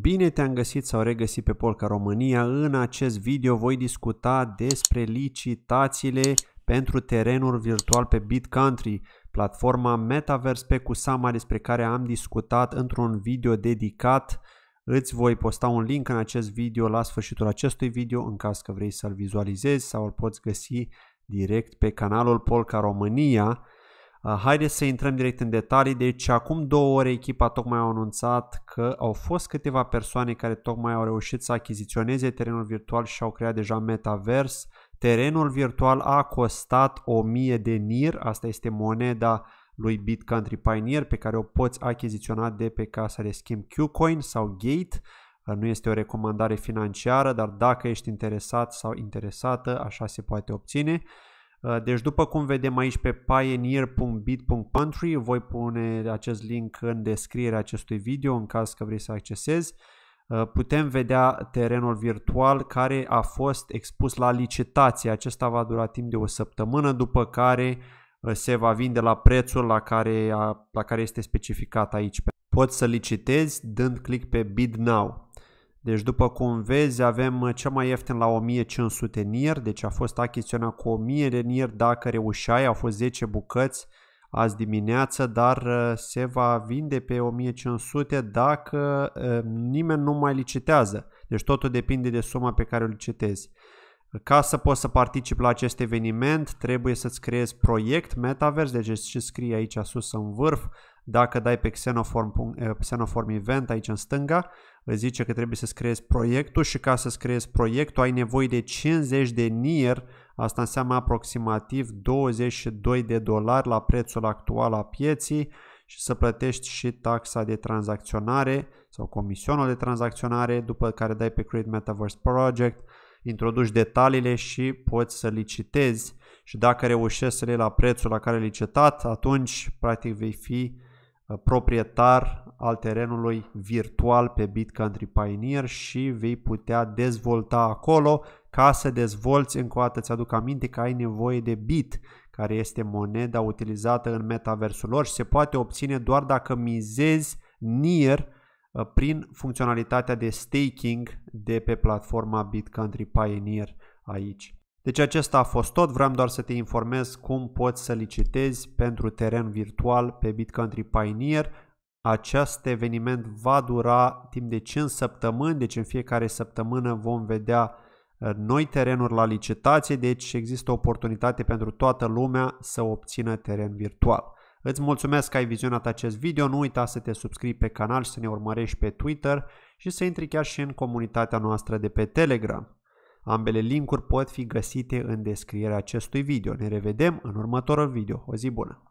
Bine te-am găsit sau regăsit pe Polca România. În acest video voi discuta despre licitațiile pentru terenul virtual pe BitCountry, platforma Metaverse pe Kusama despre care am discutat într-un video dedicat. Îți voi posta un link în acest video la sfârșitul acestui video în caz că vrei să-l vizualizezi sau îl poți găsi direct pe canalul Polca România. Uh, haideți să intrăm direct în detalii. Deci acum două ore echipa tocmai a anunțat că au fost câteva persoane care tocmai au reușit să achiziționeze terenul virtual și au creat deja metavers. Terenul virtual a costat 1000 de NIR, asta este moneda lui BitCountry Pioneer pe care o poți achiziționa de pe casa de schimb Qcoin sau Gate. Uh, nu este o recomandare financiară, dar dacă ești interesat sau interesată, așa se poate obține. Uh, deci după cum vedem aici pe pioneer.bit.country, voi pune acest link în descrierea acestui video în caz că vrei să accesezi. Uh, putem vedea terenul virtual care a fost expus la licitație. Acesta va dura timp de o săptămână, după care uh, se va vinde la prețul la care, la care este specificat aici. Poți să licitezi dând click pe Bid Now. Deci după cum vezi avem uh, cea mai ieftin la 1500 NIR, deci a fost achiziționat cu 1000 de NIR dacă reușeai, au fost 10 bucăți azi dimineață, dar uh, se va vinde pe 1500 dacă uh, nimeni nu mai licitează. Deci totul depinde de suma pe care o licitezi. Ca să poți să participi la acest eveniment, trebuie să-ți creezi proiect Metaverse, deci ce scrie aici sus în vârf, dacă dai pe Xenoform, eh, Xenoform Event aici în stânga, îți zice că trebuie să scriezi proiectul și ca să scriezi proiectul ai nevoie de 50 de NIR, asta înseamnă aproximativ 22 de dolari la prețul actual a pieții și să plătești și taxa de tranzacționare sau comisionul de tranzacționare, după care dai pe Create Metaverse Project, introduci detaliile și poți să licitezi și dacă reușești să le la prețul la care ai licitat, atunci practic vei fi Uh, proprietar al terenului virtual pe BitCountry Pioneer și vei putea dezvolta acolo ca să dezvolți încă o dată. Ți-aduc aminte că ai nevoie de bit, care este moneda utilizată în metaversul lor și se poate obține doar dacă mizezi NIR uh, prin funcționalitatea de staking de pe platforma BitCountry Pioneer aici. Deci acesta a fost tot, vreau doar să te informez cum poți să licitezi pentru teren virtual pe BitCountry Pioneer. Acest eveniment va dura timp de 5 săptămâni, deci în fiecare săptămână vom vedea uh, noi terenuri la licitație, deci există oportunitate pentru toată lumea să obțină teren virtual. Îți mulțumesc că ai vizionat acest video, nu uita să te subscrii pe canal și să ne urmărești pe Twitter și să intri chiar și în comunitatea noastră de pe Telegram. Ambele linkuri pot fi găsite în descrierea acestui video. Ne revedem în următorul video. O zi bună!